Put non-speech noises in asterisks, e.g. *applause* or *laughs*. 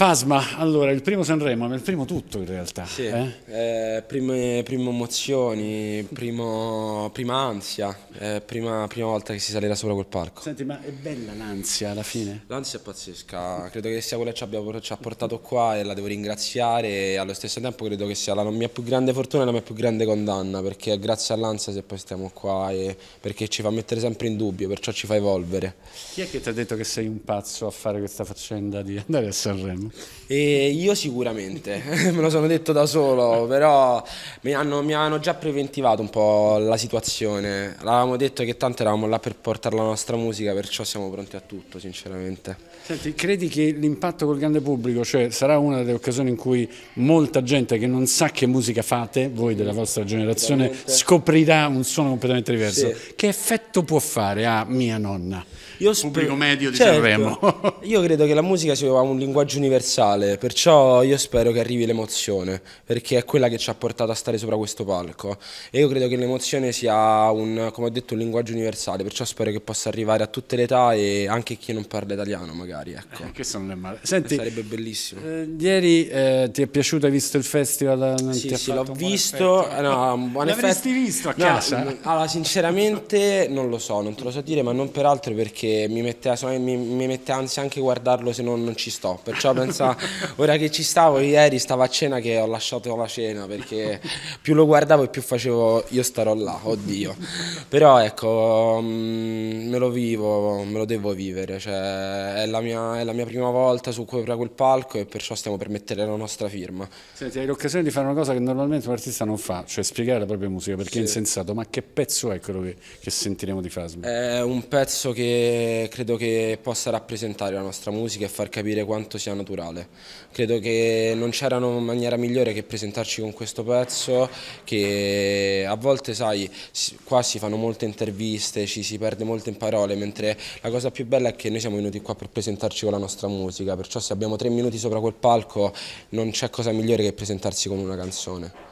Fasma, allora il primo Sanremo, ma il primo tutto in realtà. Sì, eh? Eh, prime, prime, emozioni, primo, prima ansia, eh, prima, prima, volta che si salirà sopra quel palco. Senti, ma è bella l'ansia alla fine? L'ansia è pazzesca, credo che sia quella che ci, abbiamo, ci ha portato qua e la devo ringraziare e allo stesso tempo credo che sia la mia più grande fortuna e la mia più grande condanna perché è grazie all'ansia se poi stiamo qua e perché ci fa mettere sempre in dubbio, perciò ci fa evolvere. Chi è che ti ha detto che sei un pazzo a fare questa faccenda di andare a Sanremo? E io sicuramente, *laughs* me lo sono detto da solo, però mi hanno, mi hanno già preventivato un po' la situazione. L'avevamo detto che tanto eravamo là per portare la nostra musica, perciò siamo pronti a tutto, sinceramente. Senti, credi che l'impatto col grande pubblico, cioè sarà una delle occasioni in cui molta gente che non sa che musica fate, voi della vostra generazione, scoprirà un suono completamente diverso. Sì. Che effetto può fare a mia nonna? Io pubblico medio di certo. Sanremo. Io credo che la musica sia un linguaggio universale universale, perciò io spero che arrivi l'emozione, perché è quella che ci ha portato a stare sopra questo palco. E io credo che l'emozione sia un, come ho detto, un linguaggio universale, perciò spero che possa arrivare a tutte le età e anche chi non parla italiano, magari. Ecco. Eh, questo non è male. Senti, eh, sarebbe bellissimo. Eh, ieri eh, ti è piaciuto, hai visto il festival? Sì, sì l'ho visto. Eh, no, *laughs* L'avresti visto a casa? No, mm, allora, sinceramente non lo so, non te lo so dire, ma non per altro perché mi mette, mi, mi mette ansia anche guardarlo se non, non ci sto. Perciò penso abbastanza... Ora che ci stavo, ieri stavo a cena che ho lasciato la cena perché più lo guardavo e più facevo io starò là, oddio. Però ecco, mm, me lo vivo, me lo devo vivere, cioè, è, la mia, è la mia prima volta su quel, quel palco e perciò stiamo per mettere la nostra firma. Senti, hai l'occasione di fare una cosa che normalmente un artista non fa, cioè spiegare la propria musica, perché sì. è insensato, ma che pezzo è quello che, che sentiremo di Fasma? È un pezzo che credo che possa rappresentare la nostra musica e far capire quanto siano naturale. Credo che non c'era maniera migliore che presentarci con questo pezzo che a volte, sai, qua si fanno molte interviste, ci si perde molto in parole, mentre la cosa più bella è che noi siamo venuti qua per presentarci con la nostra musica, perciò se abbiamo tre minuti sopra quel palco non c'è cosa migliore che presentarsi con una canzone.